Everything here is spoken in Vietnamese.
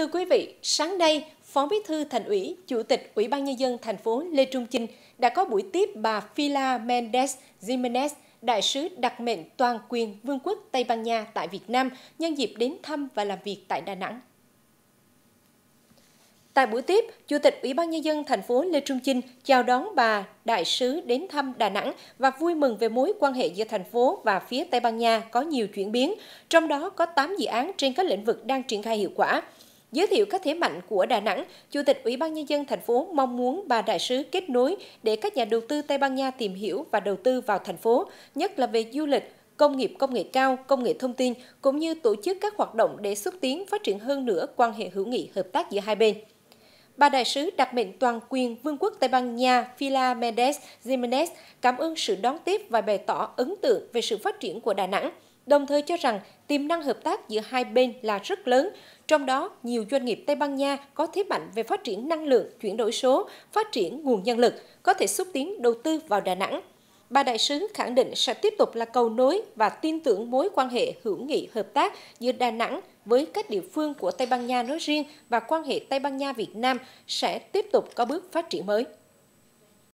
Thưa quý vị, sáng nay, Phó Bí thư Thành ủy, Chủ tịch Ủy ban nhân dân thành phố Lê Trung Chinh đã có buổi tiếp bà Fila Mendes Jimenez, đại sứ đặc mệnh toàn quyền Vương quốc Tây Ban Nha tại Việt Nam, nhân dịp đến thăm và làm việc tại Đà Nẵng. Tại buổi tiếp, Chủ tịch Ủy ban nhân dân thành phố Lê Trung Chinh chào đón bà đại sứ đến thăm Đà Nẵng và vui mừng về mối quan hệ giữa thành phố và phía Tây Ban Nha có nhiều chuyển biến, trong đó có 8 dự án trên các lĩnh vực đang triển khai hiệu quả. Giới thiệu các thế mạnh của Đà Nẵng, Chủ tịch Ủy ban Nhân dân thành phố mong muốn bà đại sứ kết nối để các nhà đầu tư Tây Ban Nha tìm hiểu và đầu tư vào thành phố, nhất là về du lịch, công nghiệp công nghệ cao, công nghệ thông tin, cũng như tổ chức các hoạt động để xúc tiến phát triển hơn nữa quan hệ hữu nghị hợp tác giữa hai bên. Bà đại sứ đặc mệnh toàn quyền Vương quốc Tây Ban Nha Phila Mendes Jimenez cảm ơn sự đón tiếp và bày tỏ ấn tượng về sự phát triển của Đà Nẵng đồng thời cho rằng tiềm năng hợp tác giữa hai bên là rất lớn, trong đó nhiều doanh nghiệp Tây Ban Nha có thế mạnh về phát triển năng lượng, chuyển đổi số, phát triển nguồn nhân lực, có thể xúc tiến đầu tư vào Đà Nẵng. Bà đại sứ khẳng định sẽ tiếp tục là cầu nối và tin tưởng mối quan hệ hữu nghị hợp tác giữa Đà Nẵng với các địa phương của Tây Ban Nha nói riêng và quan hệ Tây Ban Nha Việt Nam sẽ tiếp tục có bước phát triển mới.